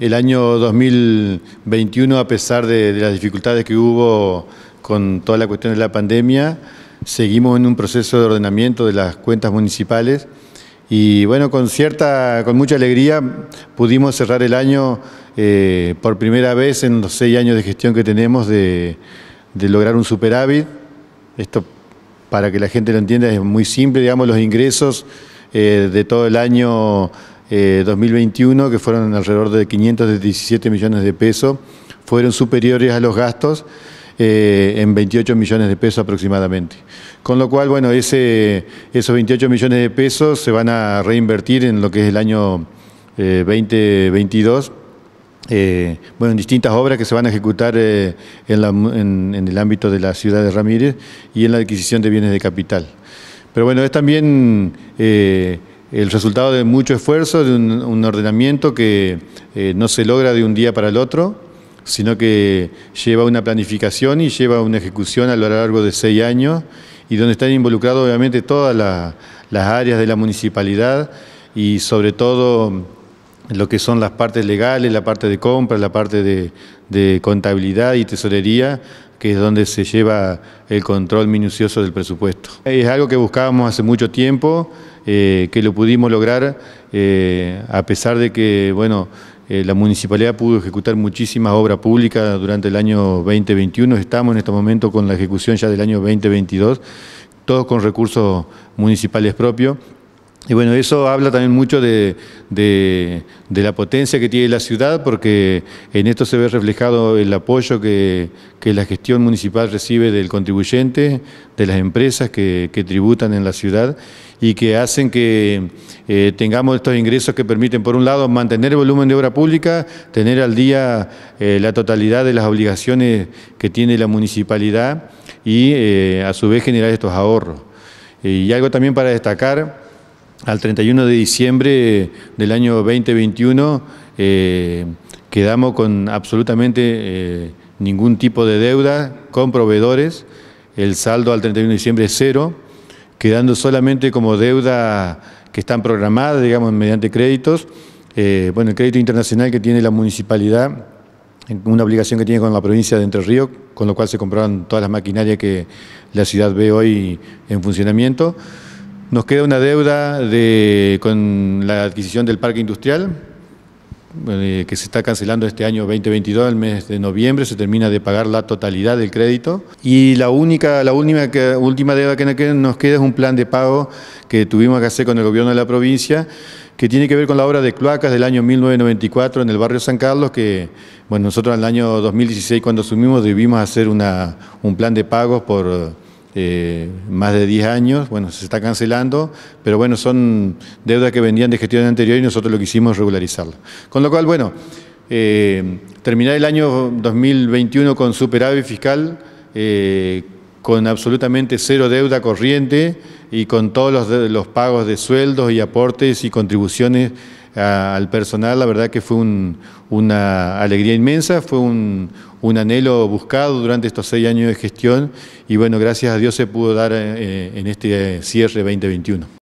El año 2021, a pesar de, las dificultades que hubo con toda la cuestión de la pandemia, seguimos en un proceso de ordenamiento de las cuentas municipales y bueno, con cierta, con mucha alegría pudimos cerrar el año eh, por primera vez en los seis años de gestión que tenemos de, lograr un superávit. Esto, para que la gente lo entienda, es muy simple, digamos, los ingresos eh, de todo el año 2021, eh, que fueron alrededor de 517 millones de pesos, fueron superiores a los gastos eh, en 28 millones de pesos aproximadamente. Con lo cual, bueno, esos 28 millones de pesos se van a reinvertir en lo que es el año 2022. Eh, bueno, en distintas obras que se van a ejecutar en, el ámbito de la ciudad de Ramírez y en la adquisición de bienes de capital. Pero bueno, es también el resultado de mucho esfuerzo, de un, ordenamiento que eh, no se logra de un día para el otro, sino que lleva una planificación y lleva una ejecución a lo largo de seis años y donde están involucrados obviamente todas las áreas de la municipalidad y sobre todo lo que son las partes legales, la parte de compra, la parte de, de contabilidad y tesorería, que es donde se lleva el control minucioso del presupuesto. Es algo que buscábamos hace mucho tiempo, eh, que lo pudimos lograr, eh, a pesar de que, eh, la municipalidad pudo ejecutar muchísimas obras públicas durante el año 2021, estamos en este momento con la ejecución ya del año 2022, todos con recursos municipales propios, y bueno, eso habla también mucho de, la potencia que tiene la ciudad, porque en esto se ve reflejado el apoyo que, la gestión municipal recibe del contribuyente, de las empresas que, tributan en la ciudad y que hacen que eh, tengamos estos ingresos que permiten, por un lado, mantener el volumen de obra pública, tener al día eh, la totalidad de las obligaciones que tiene la municipalidad y eh, a su vez generar estos ahorros. Y algo también para destacar, al 31 de diciembre del año 2021 eh, quedamos con absolutamente eh, ningún tipo de deuda con proveedores. El saldo al 31 de diciembre es cero, quedando solamente como deuda que están programadas, digamos, mediante créditos. Eh, bueno, el crédito internacional que tiene la municipalidad, una obligación que tiene con la provincia de Entre Ríos, con lo cual se compraron todas las maquinarias que la ciudad ve hoy en funcionamiento. Nos queda una deuda de, con la adquisición del parque industrial, eh, que se está cancelando este año 2022, el mes de noviembre, se termina de pagar la totalidad del crédito. Y la única, la última, deuda que nos queda es un plan de pago que tuvimos que hacer con el gobierno de la provincia, que tiene que ver con la obra de cloacas del año 1994 en el barrio San Carlos, que bueno, nosotros en el año 2016 cuando asumimos debimos hacer una, un plan de pagos por eh, más de 10 años, bueno, se está cancelando, pero bueno, son deudas que vendían de gestión anterior y nosotros lo que hicimos es regularizarlo. Con lo cual, bueno, eh, terminar el año 2021 con superávit fiscal, eh, con absolutamente cero deuda corriente y con todos los, los pagos de sueldos y aportes y contribuciones al personal, la verdad que fue una alegría inmensa, fue un, anhelo buscado durante estos seis años de gestión y bueno, gracias a Dios se pudo dar eh, en este cierre 2021.